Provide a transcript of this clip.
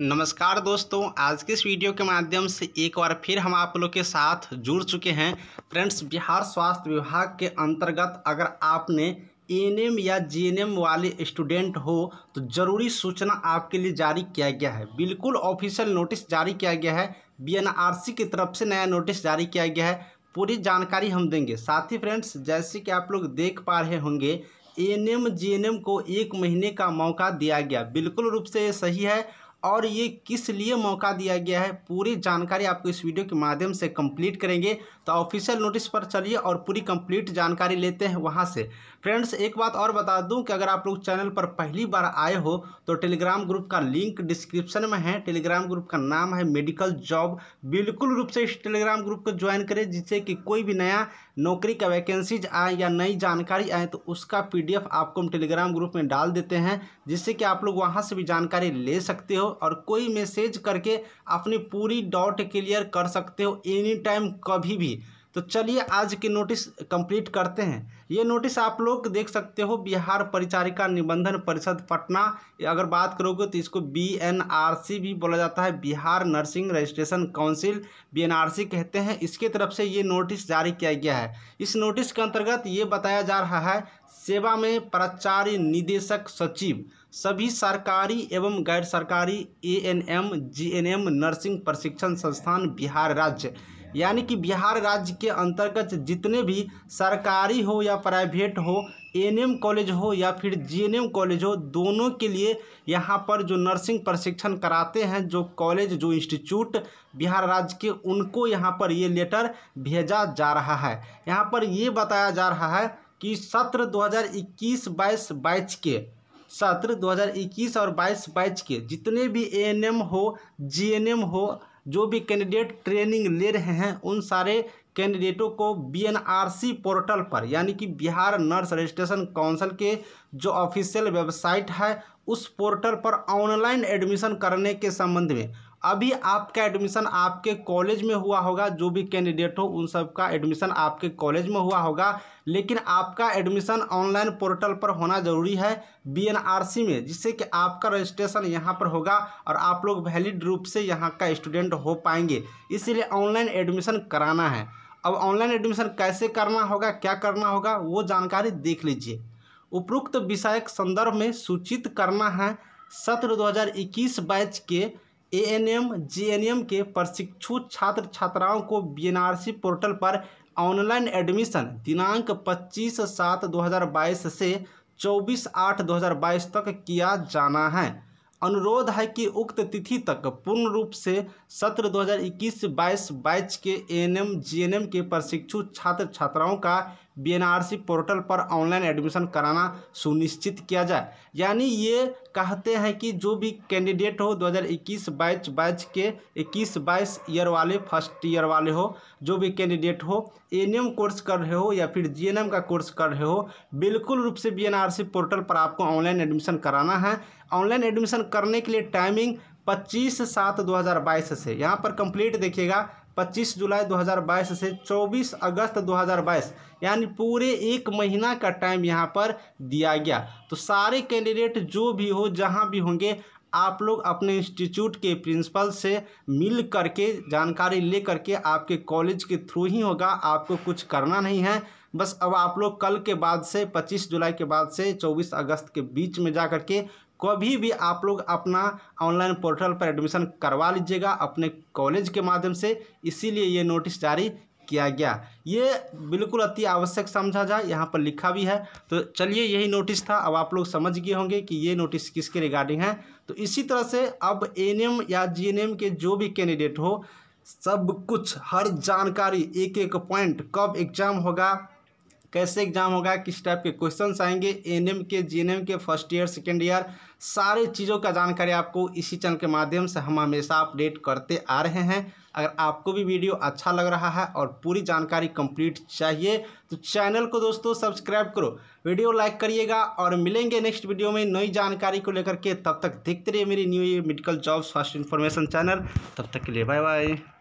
नमस्कार दोस्तों आज के इस वीडियो के माध्यम से एक बार फिर हम आप लोग के साथ जुड़ चुके हैं फ्रेंड्स बिहार स्वास्थ्य विभाग के अंतर्गत अगर आपने एन या जी वाले स्टूडेंट हो तो ज़रूरी सूचना आपके लिए जारी किया गया है बिल्कुल ऑफिशियल नोटिस जारी किया गया है बी की तरफ से नया नोटिस जारी किया गया है पूरी जानकारी हम देंगे साथ ही फ्रेंड्स जैसे कि आप लोग देख पा रहे होंगे एन एम को एक महीने का मौका दिया गया बिल्कुल रूप से ये सही है और ये किस लिए मौका दिया गया है पूरी जानकारी आपको इस वीडियो के माध्यम से कंप्लीट करेंगे तो ऑफिशियल नोटिस पर चलिए और पूरी कंप्लीट जानकारी लेते हैं वहाँ से फ्रेंड्स एक बात और बता दूं कि अगर आप लोग चैनल पर पहली बार आए हो तो टेलीग्राम ग्रुप का लिंक डिस्क्रिप्शन में है टेलीग्राम ग्रुप का नाम है मेडिकल जॉब बिल्कुल रूप से इस टेलीग्राम ग्रुप को ज्वाइन करें जिससे कि कोई भी नया नौकरी का वैकेंसीज आए या नई जानकारी आए तो उसका पीडीएफ आपको हम टेलीग्राम ग्रुप में डाल देते हैं जिससे कि आप लोग वहाँ से भी जानकारी ले सकते हो और कोई मैसेज करके अपनी पूरी डाउट क्लियर कर सकते हो एनी टाइम कभी भी तो चलिए आज की नोटिस कंप्लीट करते हैं ये नोटिस आप लोग देख सकते हो बिहार परिचारिका निबंधन परिषद पटना अगर बात करोगे तो इसको बी एन आर सी भी बोला जाता है Bihar nursing registration council B N R C कहते हैं इसके तरफ से ये नोटिस जारी किया गया है इस नोटिस के अंतर्गत ये बताया जा रहा है सेवा में प्राचार्य निदेशक सचिव सभी सरकारी एवं गैर सरकारी A N M G N M nursing प्रशिक्षण संस्थान बिहार राज्य यानी कि बिहार राज्य के अंतर्गत जितने भी सरकारी हो या प्राइवेट हो एनएम कॉलेज हो या फिर जीएनएम कॉलेज हो दोनों के लिए यहाँ पर जो नर्सिंग प्रशिक्षण कराते हैं जो कॉलेज जो इंस्टीट्यूट बिहार राज्य के उनको यहाँ पर ये लेटर भेजा जा रहा है यहाँ पर ये बताया जा रहा है कि सत्र दो हज़ार बैच के सत्र 2021 और 22 बैच के जितने भी एएनएम हो जीएनएम हो जो भी कैंडिडेट ट्रेनिंग ले रहे हैं उन सारे कैंडिडेटों को बीएनआरसी पोर्टल पर यानी कि बिहार नर्स रजिस्ट्रेशन काउंसिल के जो ऑफिशियल वेबसाइट है उस पोर्टल पर ऑनलाइन एडमिशन करने के संबंध में अभी आपका एडमिशन आपके कॉलेज में हुआ होगा जो भी कैंडिडेट हो उन सब का एडमिशन आपके कॉलेज में हुआ होगा लेकिन आपका एडमिशन ऑनलाइन पोर्टल पर होना ज़रूरी है बीएनआरसी में जिससे कि आपका रजिस्ट्रेशन यहाँ पर होगा और आप लोग वैलिड रूप से यहाँ का स्टूडेंट हो पाएंगे इसीलिए ऑनलाइन एडमिशन कराना है अब ऑनलाइन एडमिशन कैसे करना होगा क्या करना होगा वो जानकारी देख लीजिए उपरोक्त विषयक संदर्भ में सूचित करना है सत्र दो बैच के A N M G N M के प्रशिक्षु छात्र छात्राओं को सी पोर्टल पर ऑनलाइन एडमिशन दिनांक 25 सात 2022 से 24 आठ 2022 तक किया जाना है अनुरोध है कि उक्त तिथि तक पूर्ण रूप से सत्र 2021-22 बैच के एन एम के प्रशिक्षु छात्र छात्राओं का बीएनआरसी पोर्टल पर ऑनलाइन एडमिशन कराना सुनिश्चित किया जाए यानी ये कहते हैं कि जो भी कैंडिडेट हो 2021 बैच बैच के 21 बाईस ईयर वाले फर्स्ट ईयर वाले हो जो भी कैंडिडेट हो एन कोर्स कर रहे हो या फिर जी का कोर्स कर रहे हो बिल्कुल रूप से बी पोर्टल पर आपको ऑनलाइन एडमिशन कराना है ऑनलाइन एडमिशन करने के लिए टाइमिंग पच्चीस सात दो से यहाँ पर कंप्लीट देखिएगा 25 जुलाई 2022 से 24 अगस्त 2022 यानी पूरे एक महीना का टाइम यहाँ पर दिया गया तो सारे कैंडिडेट जो भी हो जहाँ भी होंगे आप लोग अपने इंस्टीट्यूट के प्रिंसिपल से मिल करके जानकारी ले करके आपके कॉलेज के थ्रू ही होगा आपको कुछ करना नहीं है बस अब आप लोग कल के बाद से 25 जुलाई के बाद से 24 अगस्त के बीच में जा करके कभी भी आप लोग अपना ऑनलाइन पोर्टल पर एडमिशन करवा लीजिएगा अपने कॉलेज के माध्यम से इसीलिए ये नोटिस जारी किया गया ये बिल्कुल अति आवश्यक समझा जाए यहाँ पर लिखा भी है तो चलिए यही नोटिस था अब आप लोग समझ गए होंगे कि ये नोटिस किसके रिगार्डिंग है तो इसी तरह से अब एन या जी के जो भी कैंडिडेट हो सब कुछ हर जानकारी एक एक पॉइंट कब एग्जाम होगा कैसे एग्जाम होगा किस टाइप के क्वेश्चन आएंगे एनएम के जीएनएम के फर्स्ट ईयर सेकेंड ईयर सारे चीज़ों का जानकारी आपको इसी चैनल के माध्यम से हम हमेशा अपडेट करते आ रहे हैं अगर आपको भी वीडियो अच्छा लग रहा है और पूरी जानकारी कंप्लीट चाहिए तो चैनल को दोस्तों सब्सक्राइब करो वीडियो लाइक करिएगा और मिलेंगे नेक्स्ट वीडियो में नई जानकारी को लेकर के तब तक देखते रहिए मेरी new medical jobs first information channel तब तक के लिए बाय बाय